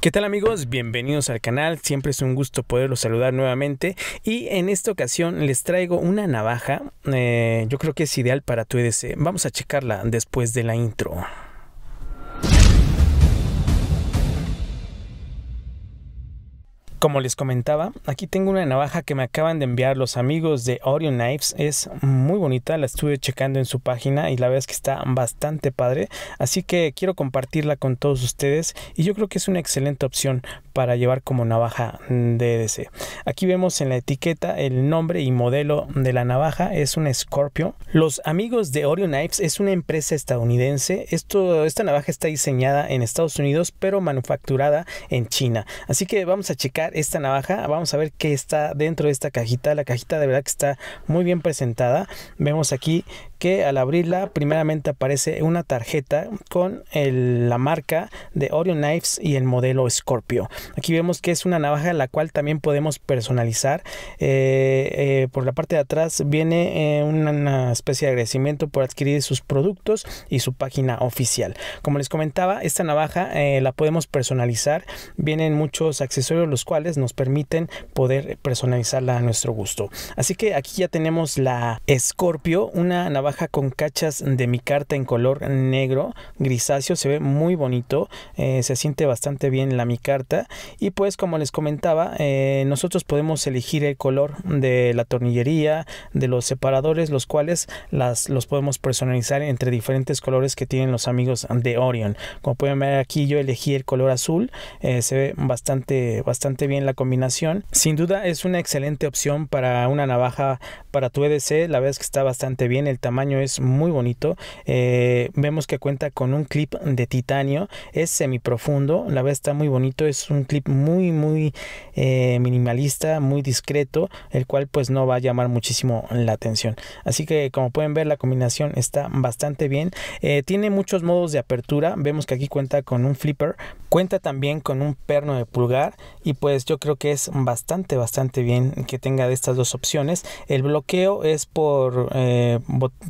¿Qué tal amigos? Bienvenidos al canal, siempre es un gusto poderlos saludar nuevamente y en esta ocasión les traigo una navaja, eh, yo creo que es ideal para tu EDC, vamos a checarla después de la intro. Como les comentaba, aquí tengo una navaja que me acaban de enviar los amigos de Orion Knives. Es muy bonita, la estuve checando en su página y la verdad es que está bastante padre. Así que quiero compartirla con todos ustedes y yo creo que es una excelente opción para llevar como navaja DDC. Aquí vemos en la etiqueta el nombre y modelo de la navaja, es un Scorpio. Los amigos de Orion Knives es una empresa estadounidense. Esto, esta navaja está diseñada en Estados Unidos pero manufacturada en China. Así que vamos a checar esta navaja. Vamos a ver qué está dentro de esta cajita. La cajita de verdad que está muy bien presentada. Vemos aquí que al abrirla primeramente aparece una tarjeta con la marca de Oreo Knives y el modelo Scorpio. Aquí vemos que es una navaja la cual también podemos personalizar. Eh, eh, por la parte de atrás viene eh, una especie de agradecimiento por adquirir sus productos y su página oficial. Como les comentaba, esta navaja la podemos personalizar. Vienen muchos accesorios los cuales nos permiten poder personalizarla a nuestro gusto. Así que aquí ya tenemos la escorpio una navaja con cachas de micarta en color negro grisáceo, se ve muy bonito, eh, se siente bastante bien la micarta y pues como les comentaba, eh, nosotros podemos elegir el color de la tornillería, de los separadores, los cuales las, los podemos personalizar entre diferentes colores que tienen los amigos de Orion. Como pueden ver aquí yo elegí el color azul, eh, se ve bastante, bastante bien la combinación. Sin duda es una excelente opción para una navaja para tu EDC. La vez que está bastante bien. El tamaño es muy bonito. Eh, vemos que cuenta con un clip de titanio. Es semi profundo La vez está muy bonito. Es un clip muy, muy eh, minimalista, muy discreto. El cual pues no va a llamar muchísimo la atención. Así que como pueden ver la combinación está bastante bien. Eh, tiene muchos modos de apertura. Vemos que aquí cuenta con un flipper. Cuenta también con un perno de pulgar. Y pues pues yo creo que es bastante, bastante bien que tenga de estas dos opciones. El bloqueo es por eh,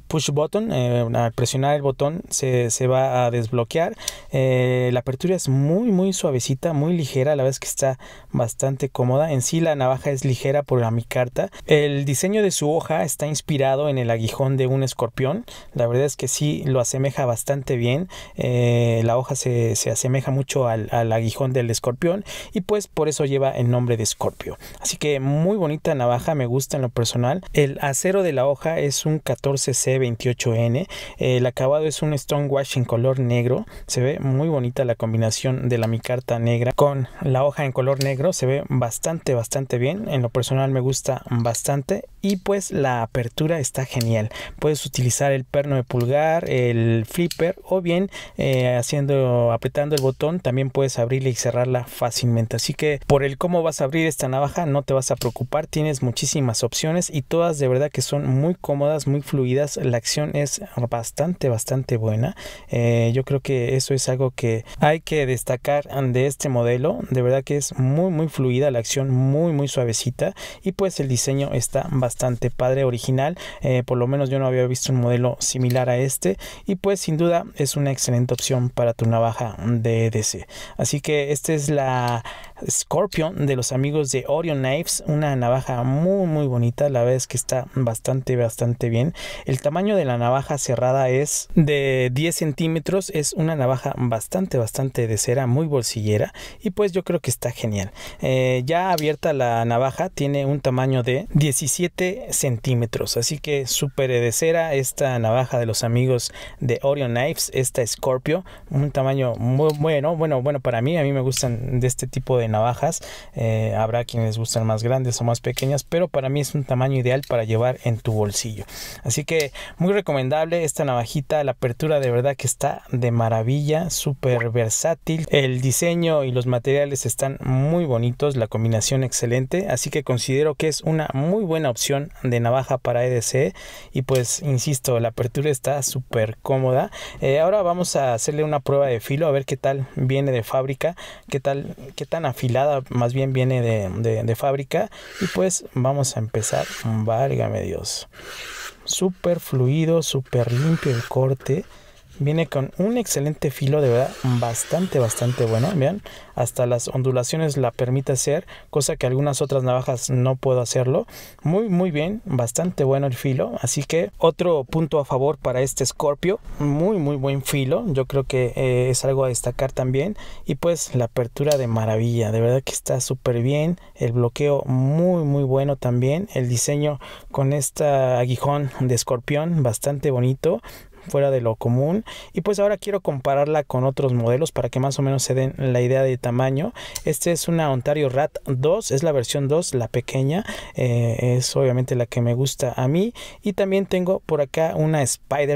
push button, eh, al presionar el botón se, va a desbloquear. Eh, la apertura es muy, muy suavecita, muy ligera, a la vez que está bastante cómoda. En sí la navaja es ligera por la micarta. El diseño de su hoja está inspirado en el aguijón de un escorpión. La verdad es que sí lo asemeja bastante bien. la hoja se, asemeja mucho al, al aguijón del escorpión y pues por eso lleva el nombre de Scorpio. Así que muy bonita navaja, me gusta en lo personal. El acero de la hoja es un 14C28N. El acabado es un stone wash en color negro. Se ve muy bonita la combinación de la micarta negra con la hoja en color negro. Se ve bastante, bastante bien. En lo personal me gusta bastante. Y pues la apertura está genial. Puedes utilizar el perno de pulgar, el flipper o bien eh, haciendo apretando el botón también puedes abrirle y cerrarla fácilmente. Así que por el cómo vas a abrir esta navaja no te vas a preocupar, tienes muchísimas opciones y todas de verdad que son muy cómodas, muy fluidas, la acción es bastante, bastante buena. Eh, yo creo que eso es algo que hay que destacar de este modelo, de verdad que es muy, muy fluida, la acción muy, muy suavecita y pues el diseño está bastante padre, original, eh, por lo menos yo no había visto un modelo similar a este y pues sin duda es una excelente opción para tu navaja de EDC Así que esta es la Scorpion de los amigos de Orion Knives, una navaja muy muy bonita, la verdad es que está bastante bastante bien. El tamaño de la navaja cerrada es de 10 centímetros, es una navaja bastante bastante de cera, muy bolsillera y pues yo creo que está genial. Eh, ya abierta la navaja tiene un tamaño de 17 centímetros, así que súper de cera esta navaja de los amigos de Orion Knives, esta Scorpio, un tamaño muy bueno, bueno, bueno para mí, a mí me gustan de este tipo de navajas. Eh, habrá quienes gustan más grandes o más pequeñas, pero para mí es un tamaño ideal para llevar en tu bolsillo. Así que muy recomendable esta navajita, la apertura de verdad que está de maravilla, súper versátil. El diseño y los materiales están muy bonitos, la combinación excelente, así que considero que es una muy buena opción de navaja para EDC y pues insisto, la apertura está súper cómoda. Eh, ahora vamos a hacerle una prueba de filo a ver qué tal viene de fábrica, qué tal qué tan afilada, más bien viene de, de fábrica. Y pues vamos a empezar, válgame Dios. Súper fluido, súper limpio el corte. Viene con un excelente filo, de verdad, bastante, bastante bueno. Vean, hasta las ondulaciones la permite hacer, cosa que algunas otras navajas no puedo hacerlo. Muy, muy bien, bastante bueno el filo. Así que otro punto a favor para este Scorpio. Muy, muy buen filo. Yo creo que eh, es algo a destacar también. Y pues la apertura de maravilla. De verdad que está súper bien. El bloqueo muy, muy bueno también. El diseño con este aguijón de escorpión, bastante bonito fuera de lo común y pues ahora quiero compararla con otros modelos para que más o menos se den la idea de tamaño este es una Ontario Rat 2 es la versión 2 la pequeña eh, es obviamente la que me gusta a mí y también tengo por acá una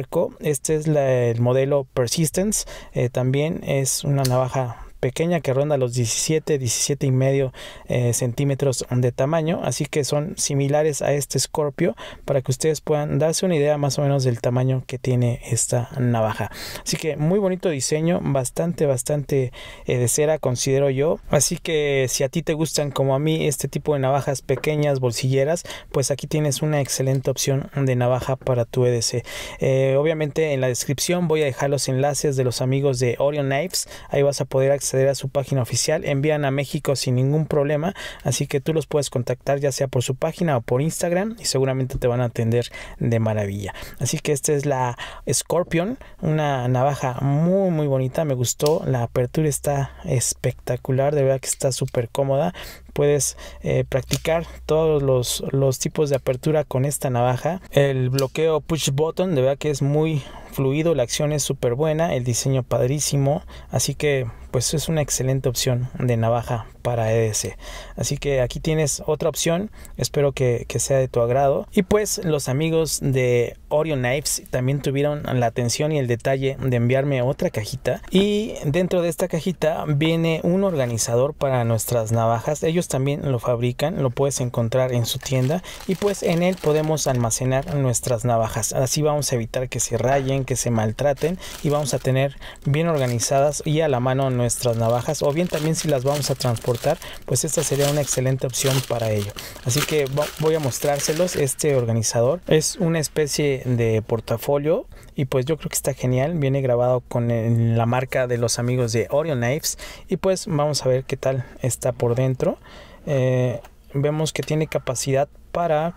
Co. este es el modelo Persistence eh, también es una navaja pequeña que ronda los 17, 17 y medio eh, centímetros de tamaño, así que son similares a este Scorpio para que ustedes puedan darse una idea más o menos del tamaño que tiene esta navaja. Así que muy bonito diseño, bastante, bastante eh, de cera considero yo. Así que si a ti te gustan como a mí este tipo de navajas pequeñas, bolsilleras, pues aquí tienes una excelente opción de navaja para tu EDC. Eh, obviamente en la descripción voy a dejar los enlaces de los amigos de Orion Knives, ahí vas a poder acceder a su página oficial, envían a México sin ningún problema, así que tú los puedes contactar ya sea por su página o por Instagram y seguramente te van a atender de maravilla. Así que esta es la Scorpion, una navaja muy muy bonita, me gustó, la apertura está espectacular, de verdad que está súper cómoda, puedes eh, practicar todos los, tipos de apertura con esta navaja el bloqueo push button de verdad que es muy fluido la acción es súper buena el diseño padrísimo así que pues es una excelente opción de navaja para EDC así que aquí tienes otra opción espero que, sea de tu agrado y pues los amigos de Orion Knives también tuvieron la atención y el detalle de enviarme otra cajita y dentro de esta cajita viene un organizador para nuestras navajas ellos también lo fabrican, lo puedes encontrar en su tienda y pues en él podemos almacenar nuestras navajas. Así vamos a evitar que se rayen, que se maltraten y vamos a tener bien organizadas y a la mano nuestras navajas o bien también si las vamos a transportar, pues esta sería una excelente opción para ello. Así que voy a mostrárselos este organizador. Es una especie de portafolio y pues yo creo que está genial. Viene grabado con la marca de los amigos de Orion Knives. Y pues vamos a ver qué tal está por dentro. Eh, vemos que tiene capacidad para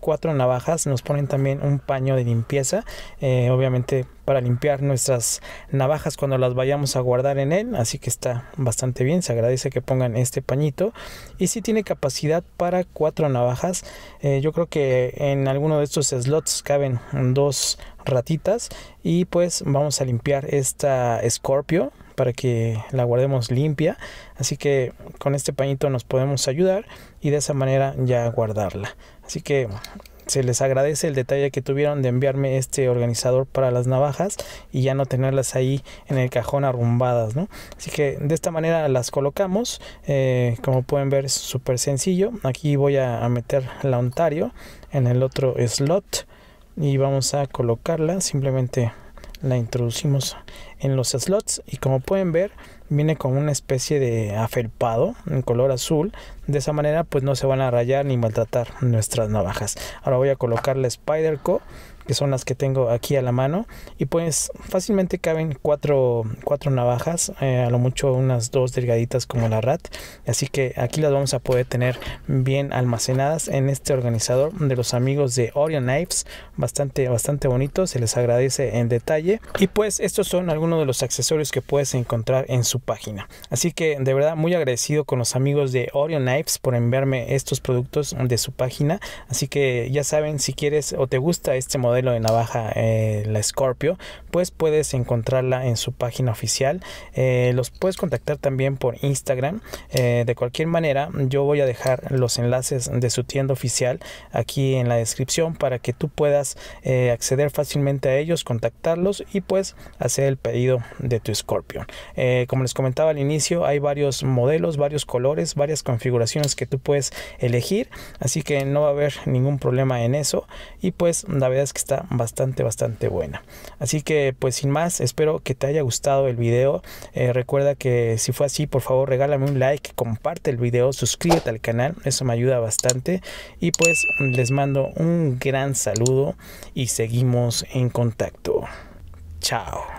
cuatro navajas. Nos ponen también un paño de limpieza. Eh, obviamente para limpiar nuestras navajas cuando las vayamos a guardar en él. Así que está bastante bien. Se agradece que pongan este pañito. Y si tiene capacidad para cuatro navajas. Eh, yo creo que en alguno de estos slots caben dos ratitas. Y pues vamos a limpiar esta Scorpio para que la guardemos limpia. Así que con este pañito nos podemos ayudar y de esa manera ya guardarla. Así que se les agradece el detalle que tuvieron de enviarme este organizador para las navajas y ya no tenerlas ahí en el cajón arrumbadas, ¿no? Así que de esta manera las colocamos, eh, como pueden ver es súper sencillo. Aquí voy a meter la Ontario en el otro slot y vamos a colocarla simplemente la introducimos en los slots y como pueden ver viene con una especie de afelpado en color azul. De esa manera pues no se van a rayar ni maltratar nuestras navajas. Ahora voy a colocar la Spider Co que son las que tengo aquí a la mano. Y pues fácilmente caben cuatro, cuatro navajas, eh, a lo mucho unas dos delgaditas como la RAT. Así que aquí las vamos a poder tener bien almacenadas en este organizador de los amigos de Orion Knives. Bastante, bastante bonito, se les agradece en detalle. Y pues estos son algunos de los accesorios que puedes encontrar en su página. Así que de verdad muy agradecido con los amigos de Orion Knives por enviarme estos productos de su página. Así que ya saben, si quieres o te gusta este modelo, de navaja, eh, la Scorpio, pues puedes encontrarla en su página oficial. Eh, los puedes contactar también por Instagram. Eh, de cualquier manera, yo voy a dejar los enlaces de su tienda oficial aquí en la descripción para que tú puedas acceder fácilmente a ellos, contactarlos y pues hacer el pedido de tu escorpio como les comentaba al inicio, hay varios modelos, varios colores, varias configuraciones que tú puedes elegir. Así que no va a haber ningún problema en eso. Y pues la verdad es que está bastante, bastante buena. Así que pues sin más, espero que te haya gustado el video. Eh, recuerda que si fue así, por favor regálame un like, comparte el video, suscríbete al canal, eso me ayuda bastante. Y pues les mando un gran saludo y seguimos en contacto. Chao.